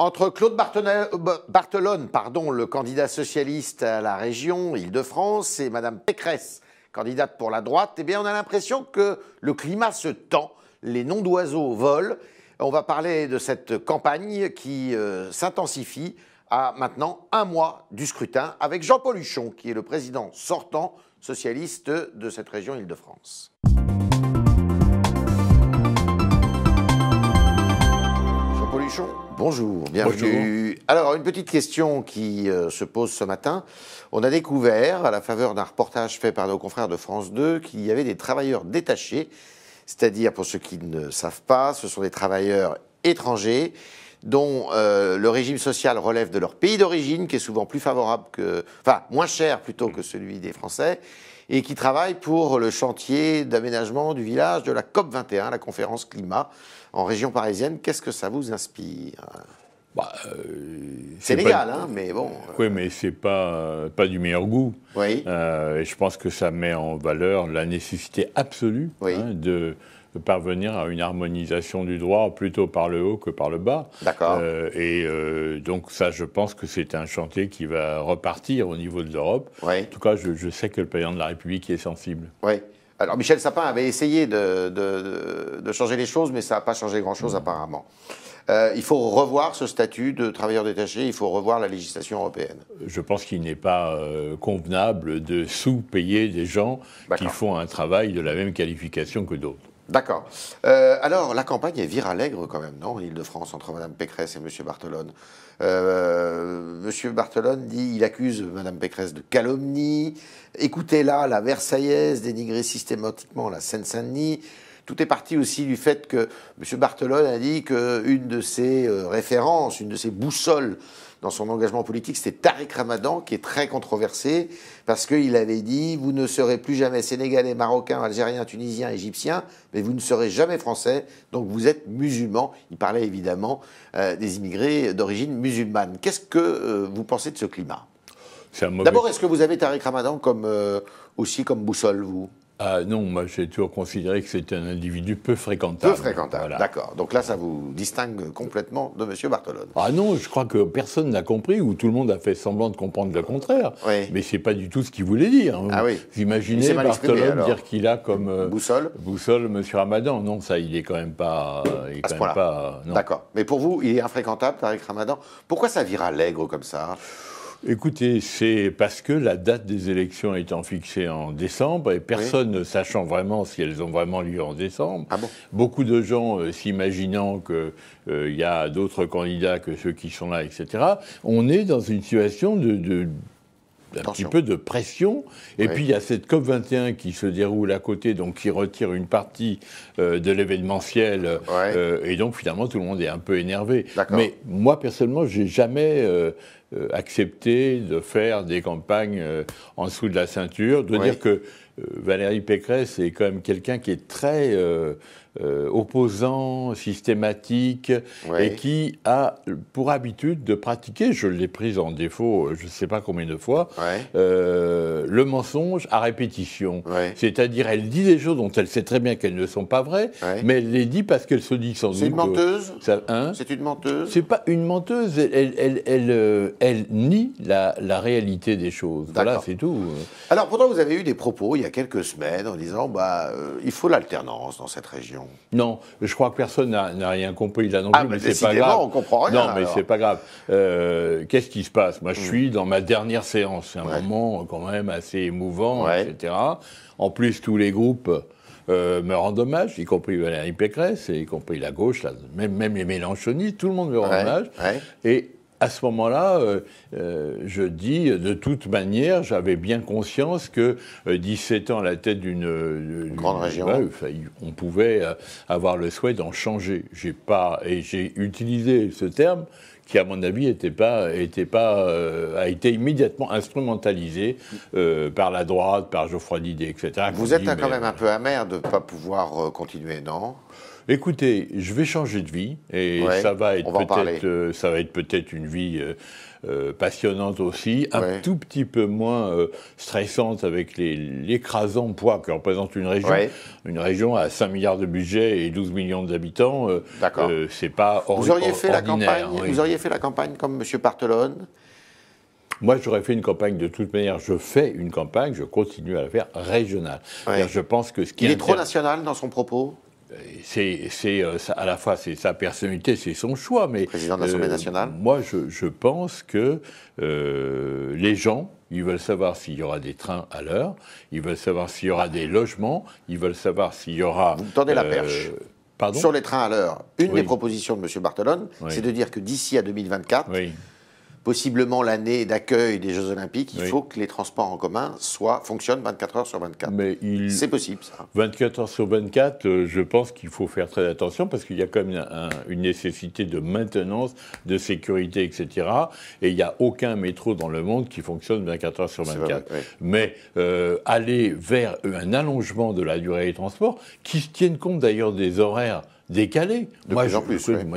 Entre Claude euh, Barthelone, pardon, le candidat socialiste à la région Île-de-France, et Madame Pécresse, candidate pour la droite, eh bien, on a l'impression que le climat se tend, les noms d'oiseaux volent. On va parler de cette campagne qui euh, s'intensifie à maintenant un mois du scrutin avec Jean-Paul Huchon, qui est le président sortant socialiste de cette région Île-de-France. Bonjour, bienvenue. Alors, une petite question qui euh, se pose ce matin. On a découvert, à la faveur d'un reportage fait par nos confrères de France 2, qu'il y avait des travailleurs détachés, c'est-à-dire, pour ceux qui ne savent pas, ce sont des travailleurs étrangers dont euh, le régime social relève de leur pays d'origine, qui est souvent plus favorable que, enfin, moins cher plutôt que celui des Français, et qui travaille pour le chantier d'aménagement du village de la COP21, la conférence climat en région parisienne. Qu'est-ce que ça vous inspire bah, euh, c'est légal, hein, mais bon. Euh. oui, mais c'est pas pas du meilleur goût. Oui. Euh, et je pense que ça met en valeur la nécessité absolue hein, de de parvenir à une harmonisation du droit plutôt par le haut que par le bas. D'accord. Euh, et euh, donc ça, je pense que c'est un chantier qui va repartir au niveau de l'Europe. En tout cas, je, sais que le payant de la République est sensible. Oui. Alors Michel Sapin avait essayé de, changer les choses, mais ça n'a pas changé grand-chose apparemment. Euh, il faut revoir ce statut de travailleur détaché, il faut revoir la législation européenne. Je pense qu'il n'est pas convenable de sous-payer des gens qui font un travail de la même qualification que d'autres. D'accord. Euh, alors, la campagne est vire-allègre quand même, non En Ile-de-France, entre Mme Pécresse et M. Bartolone. Euh, M. Bartolone dit il accuse Mme Pécresse de calomnie. écoutez là, la Versaillaise dénigrer systématiquement la Seine-Saint-Denis. Tout est parti aussi du fait que M. bartolone a dit qu'une de ses euh, références, une de ses boussoles dans son engagement politique, c'était Tariq Ramadan, qui est très controversé, parce qu'il avait dit Vous ne serez plus jamais Sénégalais, Marocain, Algérien, Tunisien, Égyptien, mais vous ne serez jamais Français, donc vous êtes musulman. Il parlait évidemment euh, des immigrés d'origine musulmane. Qu'est-ce que euh, vous pensez de ce climat D'abord, est-ce que vous avez Tariq Ramadan comme, euh, aussi comme boussole, vous ah non, moi j'ai toujours considéré que c'était un individu peu fréquentable. Peu fréquentable, voilà. d'accord. Donc là, ça vous distingue complètement de M. Bartolone. Ah non, je crois que personne n'a compris ou tout le monde a fait semblant de comprendre le contraire. Oui. Mais c'est pas du tout ce qu'il voulait dire. Hein. Ah oui. dire qu'il a comme euh, boussole. boussole M. Ramadan. Non, ça, il est quand même pas. pas. Euh, d'accord. Mais pour vous, il est infréquentable, avec Ramadan. Pourquoi ça vire allègre comme ça Écoutez, c'est parce que la date des élections étant fixée en décembre et personne ne sachant vraiment si elles ont vraiment lieu en décembre, ah beaucoup de gens euh, s'imaginant qu'il euh, y a d'autres candidats que ceux qui sont là, etc., on est dans une situation de, un petit peu de pression. Et puis il y a cette COP21 qui se déroule à côté, donc qui retire une partie euh, de l'événementiel. et donc finalement, tout le monde est un peu énervé. Mais moi, personnellement, j'ai jamais. Euh, accepter de faire des campagnes euh, en dessous de la ceinture, de dire que euh, Valérie Pécresse est quand même quelqu'un qui est très opposant, systématique, et qui a pour habitude de pratiquer, je l'ai prise en défaut je ne sais pas combien de fois, le mensonge à répétition. C'est-à-dire, elle dit des choses dont elle sait très bien qu'elles ne sont pas vraies, mais elle les dit parce qu'elle se dit sans doute... Hein C'est une menteuse C'est une menteuse C'est pas une menteuse, elle elle nie la, réalité des choses. Voilà, c'est tout. Alors pourtant, vous avez eu des propos il y a quelques semaines en disant bah, euh, il faut l'alternance dans cette région. Non, je crois que personne n'a rien compris là non ah, plus, mais, c'est pas grave. on comprend rien. Non, mais c'est pas grave. Euh, qu'est-ce qui se passe Moi, je mm. suis dans ma dernière séance. C'est un moment euh, quand même assez émouvant, etc. En plus, tous les groupes. me rendent hommage, y compris Valérie Pécresse, y compris la gauche, même, même, les Mélenchonistes, tout le monde me rend hommage. Et à ce moment-là, euh, euh, je dis, de toute manière, j'avais bien conscience que 17 euh, ans à la tête d'une grande région, on pouvait avoir le souhait d'en changer. J'ai pas et j'ai utilisé ce terme qui, à mon avis, était pas, était pas, a été immédiatement instrumentalisé par la droite, par Geoffroy Didier, etc. Vous êtes quand même un peu amer de ne pas pouvoir continuer, non écoutez, je vais changer de vie et ça va être peut-être euh, ça va être peut-être une vie euh, euh, passionnante aussi, un tout petit peu moins stressante avec l'écrasant poids que représente une région. Une région à 5 milliards de budget et 12 millions d'habitants, c'est pas vous auriez fait La campagne, Vous auriez fait la campagne comme M. Barthelone moi, j'aurais fait une campagne de toute manière. Je fais une campagne, je continue à la faire régionale. Je pense que ce qui il est trop national dans son propos c'est euh, à la fois c'est sa personnalité, c'est son choix, mais président de l'Assemblée euh, nationale. moi, je, pense que euh, les gens, ils veulent savoir s'il y aura des trains à l'heure, ils veulent savoir s'il y aura des logements, ils veulent savoir s'il y aura. Vous tendez la perche. Pardon Sur les trains à l'heure, une des propositions de M. Bartolone, c'est de dire que d'ici à 2024, oui possiblement l'année d'accueil des Jeux Olympiques, il faut que les transports en commun soient, fonctionnent 24 heures sur 24. Mais il... C'est possible, ça. 24 heures sur 24, euh, je pense qu'il faut faire très attention parce qu'il y a quand même une nécessité de maintenance, de sécurité, etc. Et il n'y a aucun métro dans le monde qui fonctionne 24 heures sur 24. Mais euh, aller vers un allongement de la durée des transports, qui se tiennent compte d'ailleurs des horaires décalé. moi, je,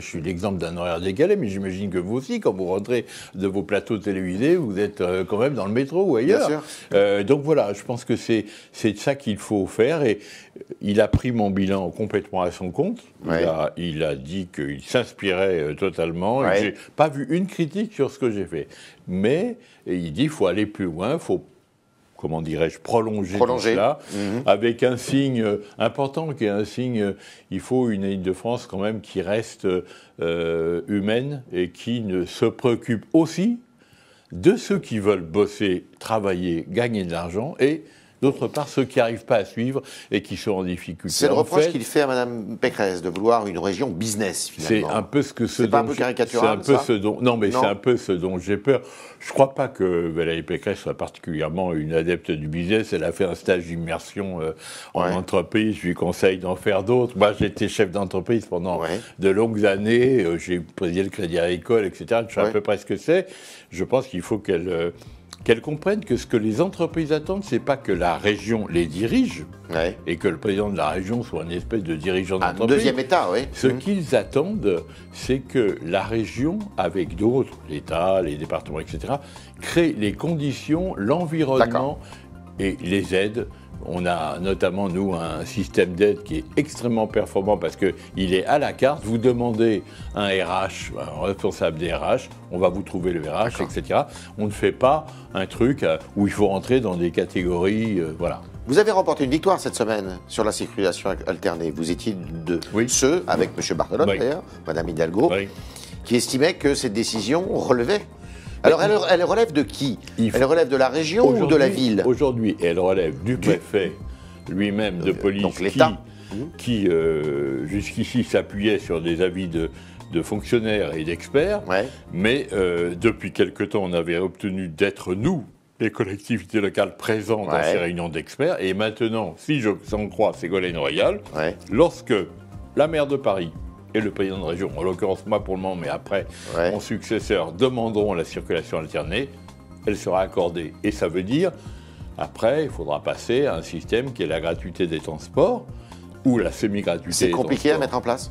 suis l'exemple d'un horaire décalé, mais j'imagine que vous aussi, quand vous rentrez de vos plateaux télévisés, vous êtes euh, quand même dans le métro ou ailleurs. Euh, donc voilà, je pense que c'est c'est ça qu'il faut faire. Et euh, il a pris mon bilan complètement à son compte. Il, a, dit qu'il s'inspirait totalement. Je n'ai pas vu une critique sur ce que j'ai fait, mais il dit faut aller plus loin, faut comment dirais-je, prolonger, cela, mhm. avec un signe euh, important qui est un signe, euh, il faut une Île-de-France quand même qui reste euh, humaine et qui ne se préoccupe aussi de ceux qui veulent bosser, travailler, gagner de l'argent et d'autre part ceux qui n'arrivent pas à suivre et qui sont en difficulté. C'est le reproche qu'il fait à Mme Pécresse de vouloir une région business, finalement. C'est un peu ce que ce un peu caricatural. ce dont, non, mais c'est un peu ce dont j'ai peur. Je ne crois pas que Valérie Pécresse soit particulièrement une adepte du business. Elle a fait un stage d'immersion euh, en entreprise. Je lui conseille d'en faire d'autres. Moi, j'étais chef d'entreprise pendant de longues années. Euh, j'ai présidé le Crédit à l'école, etc. Je sais à peu près ce que c'est. Je pense qu'il faut qu'elle. Euh, qu'elles comprennent que ce que les entreprises attendent, c'est pas que la région les dirige et que le président de la région soit une espèce de dirigeant d'entreprise. Un deuxième État, oui. Ce mmh. qu'ils attendent, c'est que la région, avec d'autres, l'État, les départements, etc., crée les conditions, l'environnement et les aides on a notamment, nous, un système d'aide qui est extrêmement performant parce qu'il est à la carte. Vous demandez un RH, un responsable des RH, on va vous trouver le RH, etc. On ne fait pas un truc euh, où il faut rentrer dans des catégories. Euh, voilà. Vous avez remporté une victoire cette semaine sur la circulation alternée. Vous étiez de ceux, avec M. d'ailleurs, Mme Hidalgo, qui estimait que cette décision relevait alors, elle, relève de qui Elle relève de la région ou de la ville Aujourd'hui, elle relève du préfet lui-même de euh, police qui, euh, jusqu'ici s'appuyait sur des avis de, fonctionnaires et d'experts, mais euh, depuis quelque temps, on avait obtenu d'être nous, les collectivités locales présentes dans à ces réunions d'experts, et maintenant, si j'en crois Ségolène Royal, lorsque la maire de Paris, et le président de région, en l'occurrence moi pour le moment, mais après mon successeur, demanderont la circulation alternée, elle sera accordée. Et ça veut dire, après, il faudra passer à un système qui est la gratuité des transports ou la semi-gratuité. C'est compliqué à mettre en place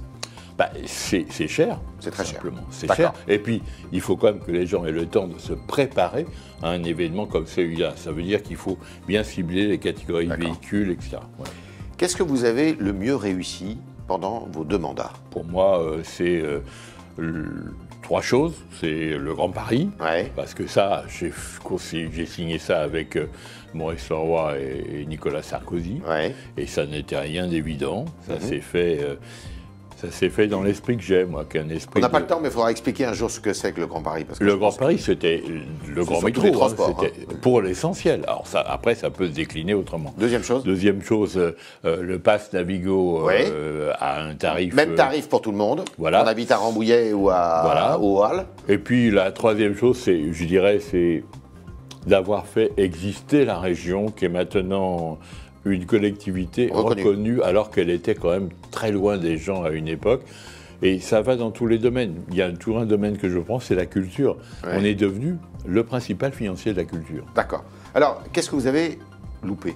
bah, c'est cher. C'est très simplement. C'est cher. Et puis, il faut quand même que les gens aient le temps de se préparer à un événement comme celui-là. Ça veut dire qu'il faut bien cibler les catégories de véhicules, etc. Qu'est-ce que vous avez le mieux réussi pendant vos deux mandats Pour moi, euh, c'est euh, trois choses. C'est le Grand Paris, parce que ça, j'ai signé ça avec euh, Maurice Leroy et, Nicolas Sarkozy, et ça n'était rien d'évident. Ça mhm. s'est fait ça s'est fait dans l'esprit que j'ai, moi, qu'un esprit. On n'a pas le temps, mais il faudra expliquer un jour ce que c'est que le Grand Paris. le Grand Paris, c'était le Grand Métro. Hein, hein. pour l'essentiel. Alors après, ça peut se décliner autrement. Deuxième chose. Deuxième chose, euh, euh, le pass Navigo a euh, un tarif. Même tarif pour tout le monde. Voilà. On habite à Rambouillet ou à voilà. Hall. Et puis la troisième chose, c'est, je dirais, c'est d'avoir fait exister la région qui est maintenant une collectivité reconnue, alors qu'elle était quand même très loin des gens à une époque. Et ça va dans tous les domaines. Il y a toujours un domaine que je pense, c'est la culture. On est devenu le principal financier de la culture. D'accord. Alors, qu'est-ce que vous avez loupé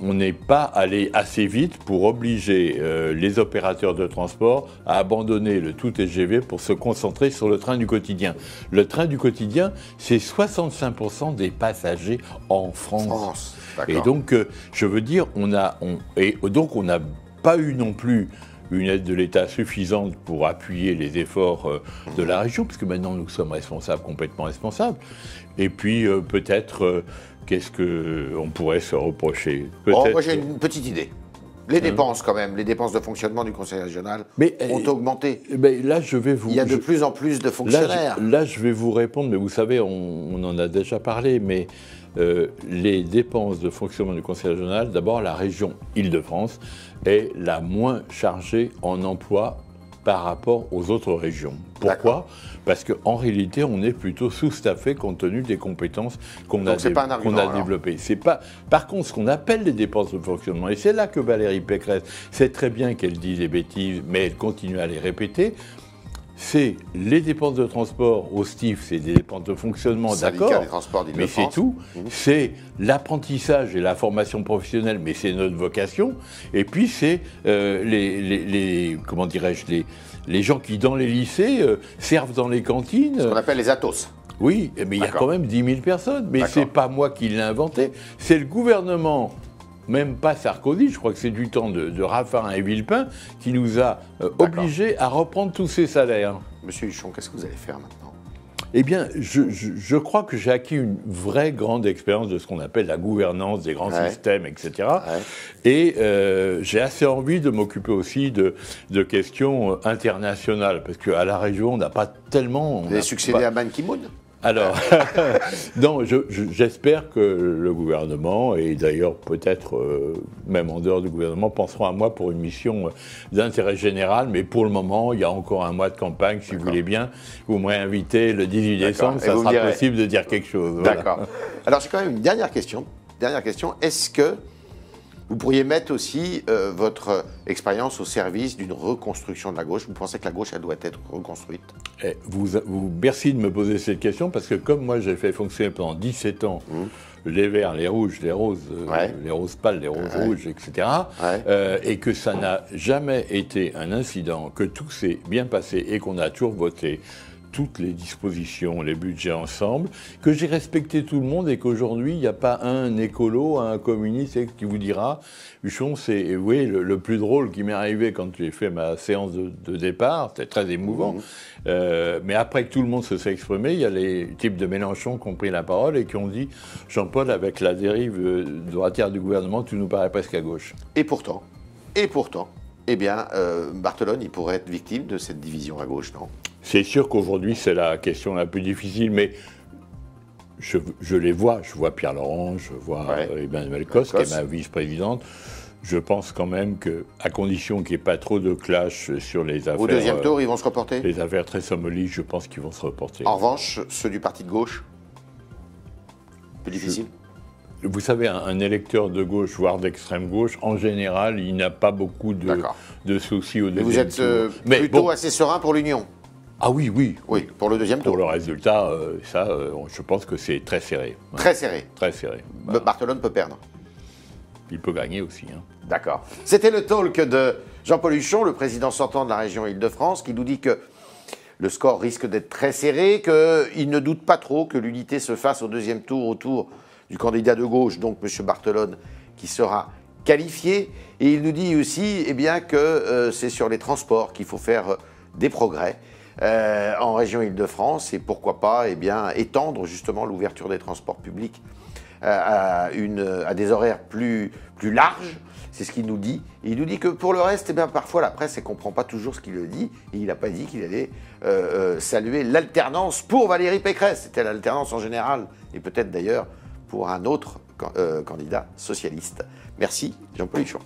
on n'est pas allé assez vite pour obliger euh, les opérateurs de transport à abandonner le tout TGV pour se concentrer sur le train du quotidien. Le train du quotidien, c'est 65% des passagers en France. et donc, euh, je veux dire, on a, et donc on n'a pas eu non plus une aide de l'État suffisante pour appuyer les efforts euh, de la région, puisque maintenant nous sommes responsables, complètement responsables. Et puis peut-être qu'est-ce qu'on euh, pourrait se reprocher oh, Moi, j'ai une petite idée. Les hein? dépenses, quand même, les dépenses de fonctionnement du Conseil régional ont eh, augmenté. Eh ben, là, je vais vous. Il y a de plus en plus de fonctionnaires. Là je, vais vous répondre, mais vous savez, on, en a déjà parlé, mais euh, les dépenses de fonctionnement du Conseil régional, d'abord, la région Île-de-France est la moins chargée en emplois par rapport aux autres régions. Pourquoi Parce qu'en réalité, on est plutôt sous-staffé compte tenu des compétences qu'on a, pas' a développées. C'est pas. Par contre, ce qu'on appelle les dépenses de fonctionnement, et c'est là que Valérie Pécresse sait très bien qu'elle dit des bêtises, mais elle continue à les répéter c'est les dépenses de transport au STIF, c'est des dépenses de fonctionnement, d'accord, mais c'est tout. Mmh. C'est l'apprentissage et la formation professionnelle, mais c'est notre vocation. Et puis c'est euh, les, comment dirais-je, les, gens qui dans les lycées euh, servent dans les cantines. Ce qu'on appelle les atos. Oui, mais il y a quand même 10 000 personnes. Mais ce n'est pas moi qui l'ai inventé, c'est le gouvernement même pas Sarkozy, je crois que c'est du temps de, de, Raffarin et Villepin, qui nous a euh, obligés à reprendre tous ces salaires. Monsieur Huchon, qu'est-ce que vous allez faire maintenant eh bien, je, crois que j'ai acquis une vraie grande expérience de ce qu'on appelle la gouvernance des grands systèmes, etc. Et euh, j'ai assez envie de m'occuper aussi de, de, questions internationales, parce qu'à la région, on n'a pas tellement... Vous avez succédé à Ban Ki-moon alors, non, j'espère que le gouvernement, et d'ailleurs peut-être euh, même en dehors du gouvernement, penseront à moi pour une mission euh, d'intérêt général, mais pour le moment, il y a encore un mois de campagne, si vous voulez bien, vous m'aurez invité le 18 décembre, ça sera possible de dire quelque chose. D'accord. Alors, j'ai quand même une dernière question. Dernière question, est-ce que vous pourriez mettre aussi euh, votre expérience au service d'une reconstruction de la gauche. Vous pensez que la gauche, elle doit être reconstruite eh, vous, vous, Merci de me poser cette question, parce que comme moi, j'ai fait fonctionner pendant 17 ans mmh. les verts, les rouges, les roses, euh, les roses pâles, les roses rouges, etc. Euh, et que ça n'a jamais été un incident, que tout s'est bien passé et qu'on a toujours voté toutes les dispositions, les budgets ensemble, que j'ai respecté tout le monde et qu'aujourd'hui, il n'y a pas un écolo, un communiste qui vous dira Huchon, c'est oui, le, plus drôle qui m'est arrivé quand j'ai fait ma séance de, départ, c'était très émouvant. Mhm. Euh, mais après que tout le monde se soit exprimé, il y a les types de Mélenchon qui ont pris la parole et qui ont dit Jean-Paul, avec la dérive droitière du gouvernement, tu nous parais presque à gauche. Et pourtant, et pourtant, eh bien, euh, il pourrait être victime de cette division à gauche, non c'est sûr qu'aujourd'hui, c'est la question la plus difficile, mais je, les vois. Je vois Pierre Laurent, je vois euh, Emmanuel qui est ma vice-présidente. Je pense quand même que, à condition qu'il n'y ait pas trop de clash sur les affaires. Au deuxième euh, tour, ils vont se reporter Les affaires très sommelies, je pense qu'ils vont se reporter. En revanche, ceux du parti de gauche Plus difficile vous savez, un, électeur de gauche, voire d'extrême gauche, en général, il n'a pas beaucoup de, soucis au début. Vous êtes euh, plutôt assez serein pour l'Union ah oui, oui. Oui, pour le deuxième tour. Pour le résultat, euh, ça, euh, je pense que c'est très serré. Très serré. Très serré. Mais bah, bah. peut perdre. Il peut gagner aussi. Hein. D'accord. C'était le talk de Jean-Paul Huchon, le président sortant de la région Île-de-France, qui nous dit que le score risque d'être très serré, qu'il ne doute pas trop que l'unité se fasse au deuxième tour autour du candidat de gauche, donc M. Barthelone, qui sera qualifié. Et il nous dit aussi eh bien, que euh, c'est sur les transports qu'il faut faire des progrès euh, en région Île-de-France et pourquoi pas eh bien, étendre justement l'ouverture des transports publics euh, à, une, à des horaires plus, plus larges. C'est ce qu'il nous dit. il nous dit que pour le reste, eh bien, parfois la presse ne comprend pas toujours ce qu'il dit. Et il n'a pas dit qu'il allait euh, saluer l'alternance pour Valérie Pécresse. C'était l'alternance en général, et peut-être d'ailleurs pour un autre candidat socialiste. Merci, Jean-Paul Huchon.